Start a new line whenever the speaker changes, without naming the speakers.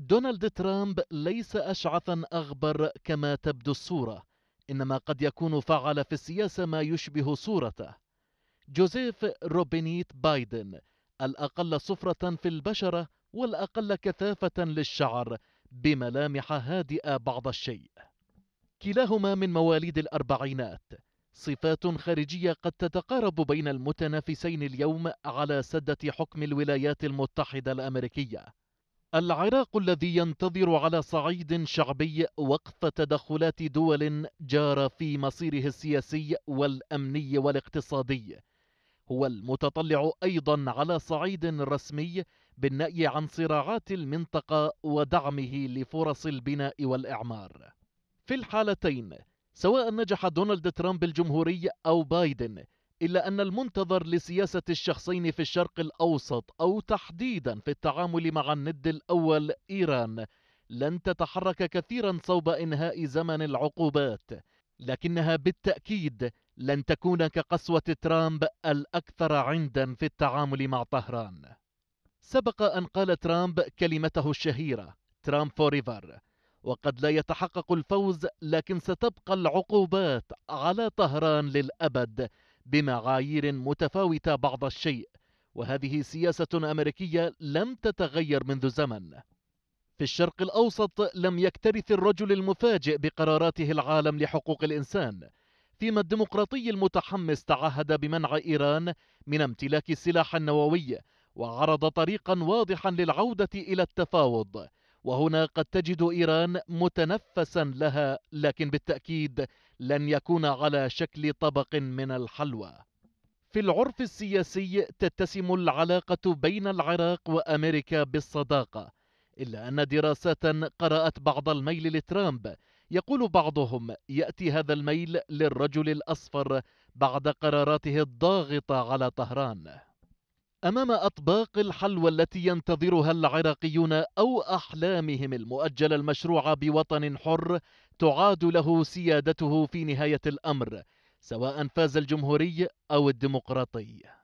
دونالد ترامب ليس أشعثا أغبر كما تبدو الصورة إنما قد يكون فعل في السياسة ما يشبه صورته جوزيف روبينيت بايدن الأقل صفرة في البشرة والأقل كثافة للشعر بملامح هادئة بعض الشيء كلاهما من مواليد الأربعينات صفات خارجية قد تتقارب بين المتنافسين اليوم على سدة حكم الولايات المتحدة الأمريكية العراق الذي ينتظر على صعيد شعبي وقف تدخلات دول جار في مصيره السياسي والامني والاقتصادي هو المتطلع ايضا على صعيد رسمي بالنأي عن صراعات المنطقه ودعمه لفرص البناء والاعمار في الحالتين سواء نجح دونالد ترامب الجمهوري او بايدن إلا أن المنتظر لسياسة الشخصين في الشرق الأوسط أو تحديدا في التعامل مع الند الأول إيران لن تتحرك كثيرا صوب إنهاء زمن العقوبات لكنها بالتأكيد لن تكون كقسوة ترامب الأكثر عندا في التعامل مع طهران سبق أن قال ترامب كلمته الشهيرة ترامب فوريفر وقد لا يتحقق الفوز لكن ستبقى العقوبات على طهران للأبد بمعايير متفاوتة بعض الشيء وهذه سياسة أمريكية لم تتغير منذ زمن في الشرق الأوسط لم يكترث الرجل المفاجئ بقراراته العالم لحقوق الإنسان فيما الديمقراطي المتحمس تعهد بمنع إيران من امتلاك السلاح النووي وعرض طريقا واضحا للعودة إلى التفاوض وهنا قد تجد إيران متنفسا لها لكن بالتأكيد لن يكون على شكل طبق من الحلوى في العرف السياسي تتسم العلاقة بين العراق وأمريكا بالصداقة إلا أن دراسات قرأت بعض الميل لترامب يقول بعضهم يأتي هذا الميل للرجل الأصفر بعد قراراته الضاغطة على طهران أمام أطباق الحلوى التي ينتظرها العراقيون أو أحلامهم المؤجلة المشروعة بوطن حر تعاد له سيادته في نهاية الأمر سواء فاز الجمهوري أو الديمقراطي